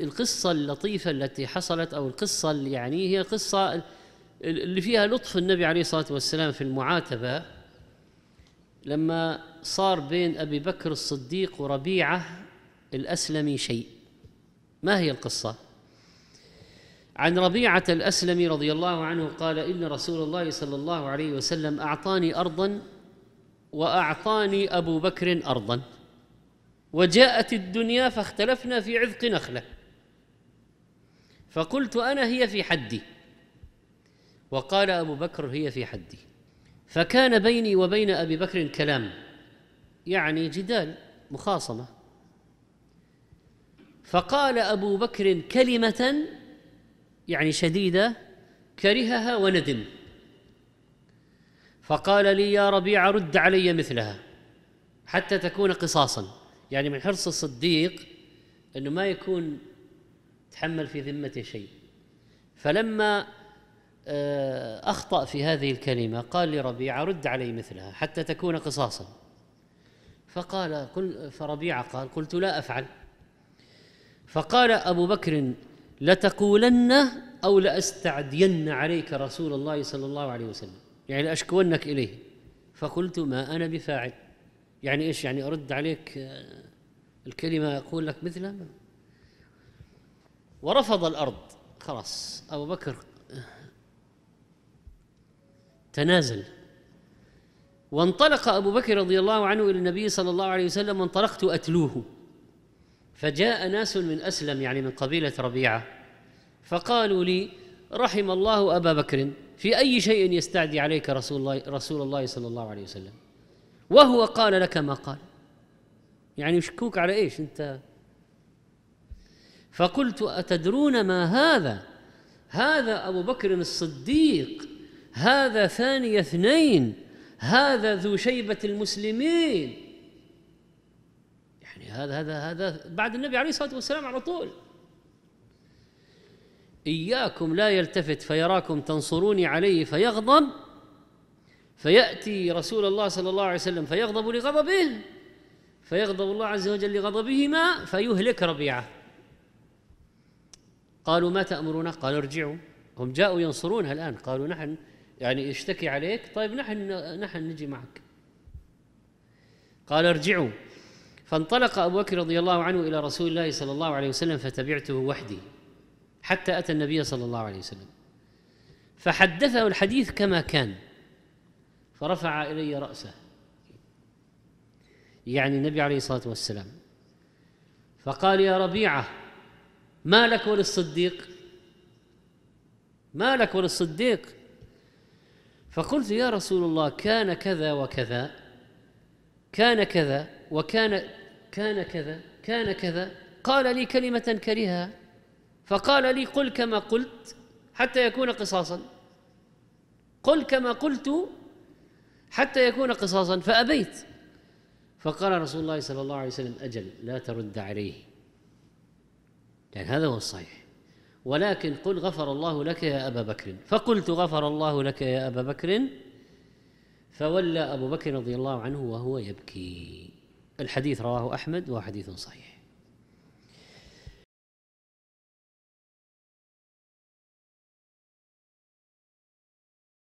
القصة اللطيفة التي حصلت أو القصة اللي يعني هي قصة اللي فيها لطف النبي عليه الصلاة والسلام في المعاتبة لما صار بين أبي بكر الصديق وربيعة الأسلمي شيء ما هي القصة؟ عن ربيعة الأسلمي رضي الله عنه قال إن رسول الله صلى الله عليه وسلم أعطاني أرضا وأعطاني أبو بكر أرضا وجاءت الدنيا فاختلفنا في عذق نخله فقلت انا هي في حدي وقال ابو بكر هي في حدي فكان بيني وبين ابي بكر كلام يعني جدال مخاصمه فقال ابو بكر كلمه يعني شديده كرهها وندم فقال لي يا ربيع رد علي مثلها حتى تكون قصاصا يعني من حرص الصديق انه ما يكون تحمل في ذمته شيء فلما آه، أخطأ في هذه الكلمة قال لربيعة رد علي مثلها حتى تكون قصاصا فقال قل فربيعة قال قلت لا أفعل فقال أبو بكر لتقولن أو لأستعدين عليك رسول الله صلى الله عليه وسلم يعني لأشكونك إليه فقلت ما أنا بفاعل يعني إيش يعني أرد عليك آه، الكلمة أقول لك مثلها ورفض الأرض خلاص أبو بكر تنازل وانطلق أبو بكر رضي الله عنه إلى النبي صلى الله عليه وسلم وانطلقت أتلوه فجاء ناس من أسلم يعني من قبيلة ربيعة فقالوا لي رحم الله أبا بكر في أي شيء يستعدي عليك رسول الله, رسول الله صلى الله عليه وسلم وهو قال لك ما قال يعني يشكوك على إيش أنت فقلت أتدرون ما هذا هذا أبو بكر الصديق هذا ثاني اثنين هذا ذو شيبة المسلمين يعني هذا هذا هذا بعد النبي عليه الصلاة والسلام على طول إياكم لا يلتفت فيراكم تنصروني عليه فيغضب فيأتي رسول الله صلى الله عليه وسلم فيغضب لغضبه فيغضب الله عز وجل لغضبهما فيهلك ربيعه قالوا ما تأمرون قالوا ارجعوا هم جاءوا ينصرونها الآن قالوا نحن يعني اشتكي عليك طيب نحن نحن نجي معك قال ارجعوا فانطلق أبو بكر رضي الله عنه إلى رسول الله صلى الله عليه وسلم فتبعته وحدي حتى أتى النبي صلى الله عليه وسلم فحدثه الحديث كما كان فرفع إلي رأسه يعني النبي عليه الصلاة والسلام فقال يا ربيعه ما لك وللصديق ما لك وللصديق فقلت يا رسول الله كان كذا وكذا كان كذا وكان كان كذا كان كذا قال لي كلمة كرهها فقال لي قل كما قلت حتى يكون قصاصا قل كما قلت حتى يكون قصاصا فأبيت فقال رسول الله صلى الله عليه وسلم أجل لا ترد عليه لأن هذا هو الصحيح ولكن قل غفر الله لك يا أبا بكر فقلت غفر الله لك يا أبا بكر فولى أبو بكر رضي الله عنه وهو يبكي الحديث رواه أحمد وحديث صحيح